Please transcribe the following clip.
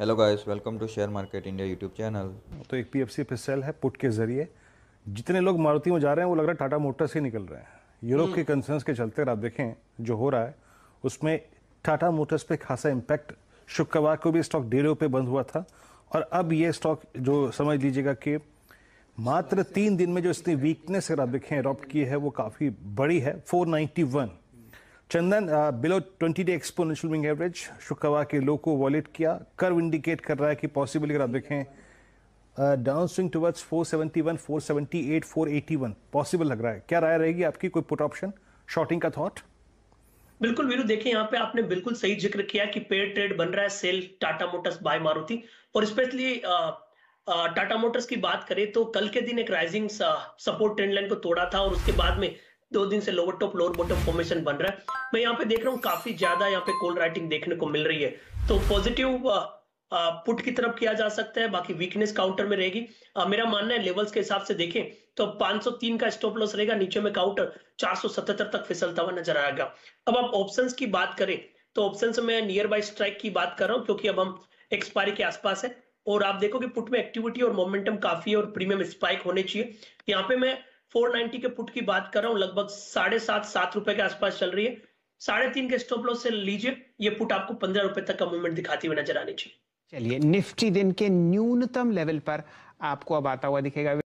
Hello guys welcome to share market India YouTube channel तो एक PFC पे cell है पुट के जरिए जितने लोग मारुति में जा रहे हैं वो लग रहा है टाटा मोटर्स ही निकल रहे हैं यूरोप हम्म। के कंसर्न के चलते अगर आप देखें जो हो रहा है उसमें टाटा मोटर्स पे खासा इम्पैक्ट शुक्रवार को भी स्टॉक डेढ़ पे बंद हुआ था और अब ये स्टॉक जो समझ लीजिएगा कि मात्र तीन दिन में जो इसने वीकनेस अगर आप देखें अडॉप्ट की है वो काफ़ी बड़ी है 491 चंदन below twenty day exponential moving average शुक्रवार के लो को वॉलेट किया कर्व इंडिकेट कर रहा है कि पॉसिबल अगर आप देखें डाउन स्विंग टुवर्ड्स 471, 478, 481 पॉसिबल लग रहा है क्या राय रहेगी आपकी कोई पुट ऑप्शन शॉर्टिंग का थॉट बिल्कुल वीरू देखिए यहाँ पे आपने बिल्कुल सही जिक्र किया कि पेड ट्रेड बन रहा है sell Tata Motors buy Maruti और स्पेशली टाटा मोटर्स की बात करें तो कल के दिन एक राइजिंग सपोर्ट ट्रेंड लाइन को तोड़ा था और उसके बाद में दो दिन से lower top lower bottom formation बन रहा है मैं यहाँ पे देख रहा हूँ काफी ज्यादा यहाँ पे कॉल राइटिंग देखने को मिल रही है तो पॉजिटिव पुट uh, uh, की तरफ किया जा सकता है बाकी वीकनेस काउंटर में रहेगी uh, मेरा मानना है लेवल्स के हिसाब से देखें तो 503 का स्टॉप लॉस रहेगा नीचे में काउंटर 477 तक फिसलता हुआ नजर आएगा अब आप ऑप्शंस की बात करें तो ऑप्शंस में नियर बाय स्ट्राइक की बात कर रहा हूं क्योंकि अब हम एक्सपायरी के आसपास है और आप देखो कि पुट में एक्टिविटी और मोमेंटम काफी है और प्रीमियम स्पाइक होने चाहिए यहाँ पे मैं 490 के पुट की बात कर रहा हूं लगभग साढ़े सात सात रुपए के आसपास चल रही है साढ़े तीन के स्टॉप लॉस से लीजिए ये पुट आपको पंद्रह रुपए तक का मूवमेंट दिखाती हुई नजर आनी चाहिए चलिए निफ्टी दिन के न्यूनतम लेवल पर आपको अब आता हुआ दिखेगा